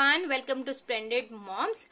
everyone welcome to Splendid Moms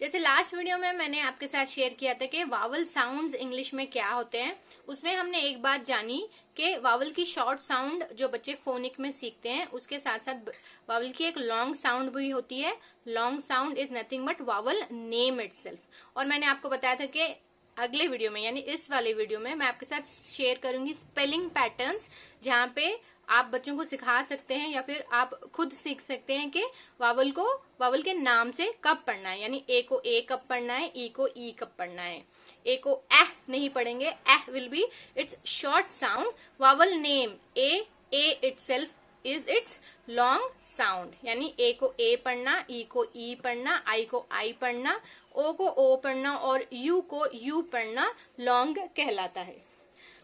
जैसे last video में मैंने आपके साथ शेयर किया था कि वावल साउंड्स इंग्लिश में क्या होते हैं उसमें हमने एक बात जानी कि वावल की शॉर्ट साउंड जो बच्चे फोनिक में सीखते हैं उसके साथ साथ वावल की एक लॉन्ग साउंड भी होती है long sound is nothing but vowel name it और मैंने आपको बताया था कि अगले वीडियो में यानी इस वाले वीडियो में मैं आपके साथ शेयर करूंगी स्पेलिंग पैटर्न्स जहाँ पे आप बच्चों को सिखा सकते हैं या फिर आप खुद सीख सकते हैं कि वावल को वावल के नाम से कब पढ़ना है यानी ए को ए कब पढ़ना है ई e को ई e कब पढ़ना है ए को एह नहीं पढ़ेंगे A will be it's short sound vowel name A A it is it's long sound यानी ए को ए पढ़ना ई e को ई पढ़ना आई को आई पढ़ना ओ को ओ पढ़ना और यू को यू पढ़ना लॉन्ग कहलाता है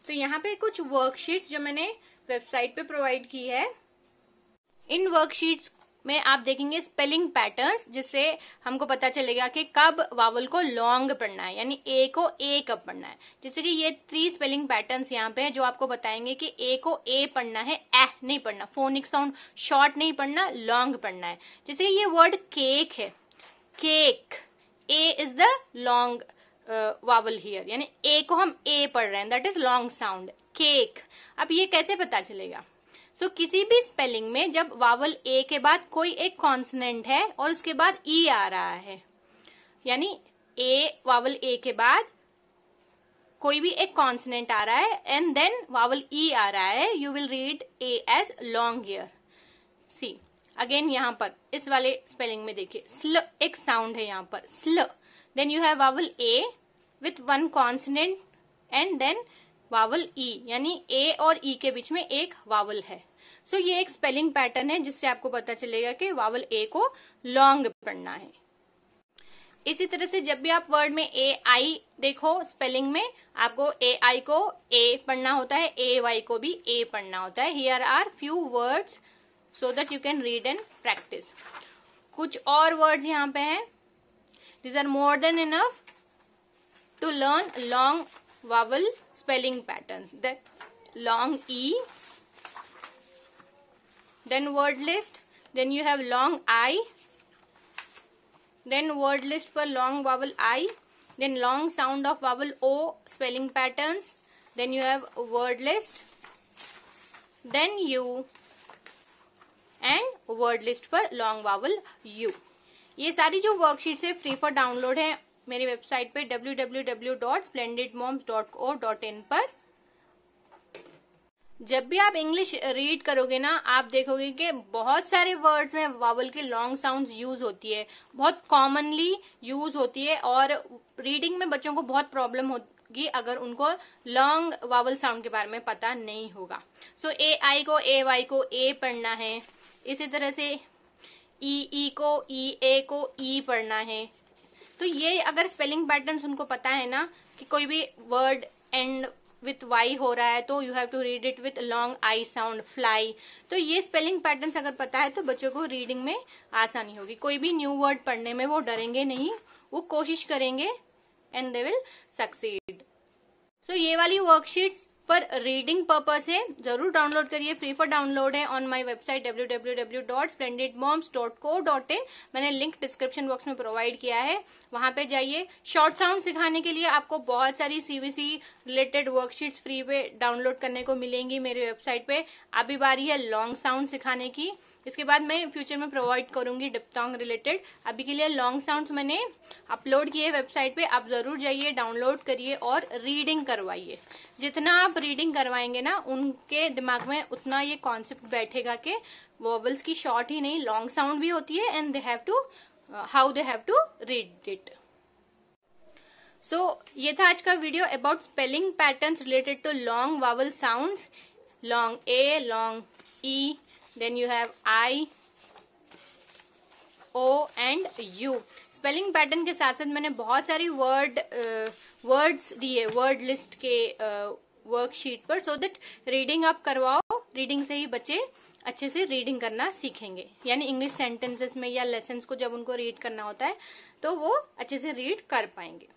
तो यहाँ पे कुछ वर्कशीट्स जो मैंने वेबसाइट पे प्रोवाइड की है इन वर्कशीट्स में आप देखेंगे स्पेलिंग पैटर्न्स जिससे हमको पता चलेगा कि कब वावल को लॉन्ग पढ़ना है यानी ए को ए कब पढ़ना है जैसे कि ये थ्री स्पेलिंग पैटर्न्स यहाँ पे हैं जो आपको बताएंगे कि ए को ए पढ़ना है ए नहीं पढ़ना फोनिक साउंड शॉर्ट नहीं पढ़ना लॉन्ग पढ़ना है जैसे कि ये वर्ड केक है cake A is the long vowel here यानी ए को हम ए पढ़ रहे हैं that is long sound cake अब ये कैसे पता चलेगा सो so, किसी भी स्पेलिंग में जब वावल ए के बाद कोई एक कॉन्सनेंट है और उसके बाद ई e आ रहा है यानी ए वावल ए के बाद कोई भी एक कॉन्सनेंट आ रहा है एंड देन वावल ई आ रहा है you will read A as long ear see again यहाँ पर इस वाले स्पेलिंग में देखिए स्ल एक साउंड है यहाँ पर स्ल then you have vowel A with one consonant and then vowel E यानी ए और ई e के बीच में एक वावल है सो so, ये एक स्पेलिंग पैटर्न है जिससे आपको पता चलेगा कि वावल ए को लॉन्ग पढ़ना है इसी तरह से जब भी आप वर्ड में ए आई देखो स्पेलिंग में आपको ए आई को ए पढ़ना होता है ए वाई को भी ए पढ़ना होता है here are few words so that you can read and practise कुछ और वर्ड्स यहाँ पे हैं this are more than enough to learn long vowel spelling pattern the long E then word list then you have long I then word list for long vowel I then long sound of vowel O spelling pattern then you have word list then you word list पर long vowel you ये सारी जो worksheet है free for download है मेरी website पे www.splendidmoms.co.in पर जब भी आप इंग्लिश रीड करोगे ना आप देखोगे कि बहुत सारे वर्ड्स में वावल के लॉन्ग साउंड्स यूज होती है बहुत कॉमनली यूज होती है और रीडिंग में बच्चों को बहुत प्रॉब्लम होगी अगर उनको लॉन्ग वावल साउंड के बारे में पता नहीं होगा सो ए आई को ए वाई को ए पढ़ना है इसी तरह से ई ई को ई ए को ई पढ़ना है तो ये अगर स्पेलिंग पैटर्न उनको पता है ना कि कोई भी वर्ड एंड विथ वाई हो रहा है तो you have to read it with long I sound fly तो ये स्पेलिंग पैटर्न अगर पता है तो बच्चों को रीडिंग में आसानी होगी कोई भी न्यू वर्ड पढ़ने में वो डरेंगे नहीं वो कोशिश करेंगे and they will succeed so ये वाली वर्कशीट्स पर रीडिंग पर्पज है जरूर डाउनलोड करिए फ्री फॉर डाउनलोड है ऑन माई वेबसाइट www.splendidmoms.co.in मैंने लिंक डिस्क्रिप्शन बॉक्स में प्रोवाइड किया है वहां पे जाइए शॉर्ट साउंड सिखाने के लिए आपको बहुत सारी सीवीसी रिलेटेड वर्कशीट फ्री पे डाउनलोड करने को मिलेंगी मेरी वेबसाइट पे अभी बारी है लॉन्ग साउंड सिखाने की इसके बाद मैं फ्यूचर में प्रोवाइड करूंगी डिप्टॉन्ग रिलेटेड अभी के लिए लॉन्ग साउंड्स मैंने अपलोड किए वेबसाइट पे आप ज़रूर जाइए डाउनलोड करिए और रीडिंग करवाइए जितना आप रीडिंग करवाएंगे ना उनके दिमाग में उतना ये कॉन्सेप्ट बैठेगा कि वोवल्स की शॉर्ट ही नहीं लॉन्ग साउंड भी होती है and they have to how they have to read it so ये था आज का video about spelling pattern related to long vowel sound long A long E then you have i O and U spelling pattern के साथ साथ मैंने बहुत सारी वर्ड वर्ड्स uh, दिए वर्ड लिस्ट के वर्कशीट uh, पर सो दैट रीडिंग आप करवाओ रीडिंग से ही बच्चे अच्छे से रीडिंग करना सीखेंगे यानी इंग्लिश सेंटेंसेस में या लेसन को जब उनको रीड करना होता है तो वो अच्छे से रीड कर पाएंगे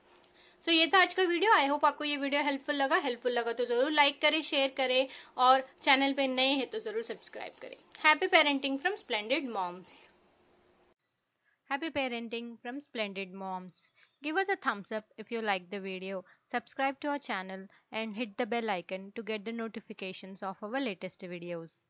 सो so, ये था आज का वीडियो आई होप आपको ये वीडियो हेल्पफुल लगा हेल्पफुल लगा तो जरूर लाइक करें शेयर करें और चैनल पे नए हैं तो जरूर सब्सक्राइब करें happy parenting from Splendid Moms happy parenting from Splendid Moms give us a thumbs up if you like the video subscribe to our channel and hit the bell icon to get the notifications of our latest videos